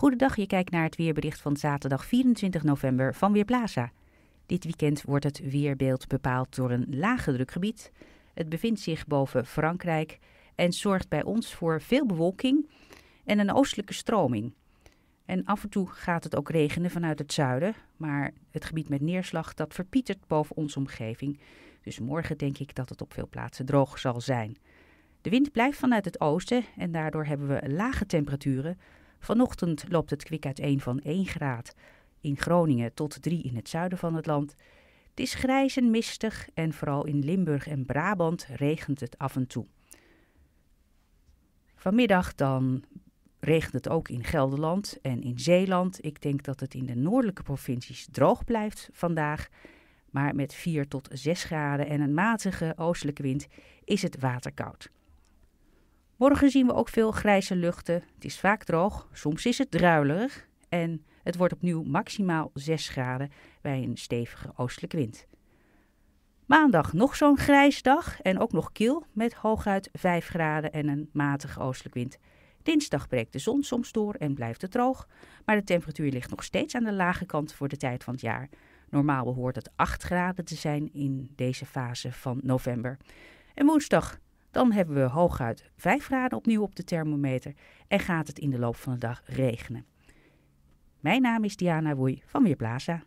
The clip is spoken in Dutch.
Goedendag, je kijkt naar het weerbericht van zaterdag 24 november van Weerplaza. Dit weekend wordt het weerbeeld bepaald door een lage drukgebied. Het bevindt zich boven Frankrijk en zorgt bij ons voor veel bewolking en een oostelijke stroming. En af en toe gaat het ook regenen vanuit het zuiden, maar het gebied met neerslag dat verpietert boven onze omgeving. Dus morgen denk ik dat het op veel plaatsen droog zal zijn. De wind blijft vanuit het oosten en daardoor hebben we lage temperaturen Vanochtend loopt het kwik uiteen van 1 graad in Groningen tot 3 in het zuiden van het land. Het is grijs en mistig en vooral in Limburg en Brabant regent het af en toe. Vanmiddag dan regent het ook in Gelderland en in Zeeland. Ik denk dat het in de noordelijke provincies droog blijft vandaag. Maar met 4 tot 6 graden en een matige oostelijke wind is het waterkoud. Morgen zien we ook veel grijze luchten. Het is vaak droog, soms is het druilerig en het wordt opnieuw maximaal 6 graden bij een stevige oostelijke wind. Maandag nog zo'n grijs dag en ook nog kil met hooguit 5 graden en een matige oostelijke wind. Dinsdag breekt de zon soms door en blijft het droog, maar de temperatuur ligt nog steeds aan de lage kant voor de tijd van het jaar. Normaal behoort het 8 graden te zijn in deze fase van november. En woensdag dan hebben we hooguit 5 graden opnieuw op de thermometer en gaat het in de loop van de dag regenen. Mijn naam is Diana Woei van Weerplaza.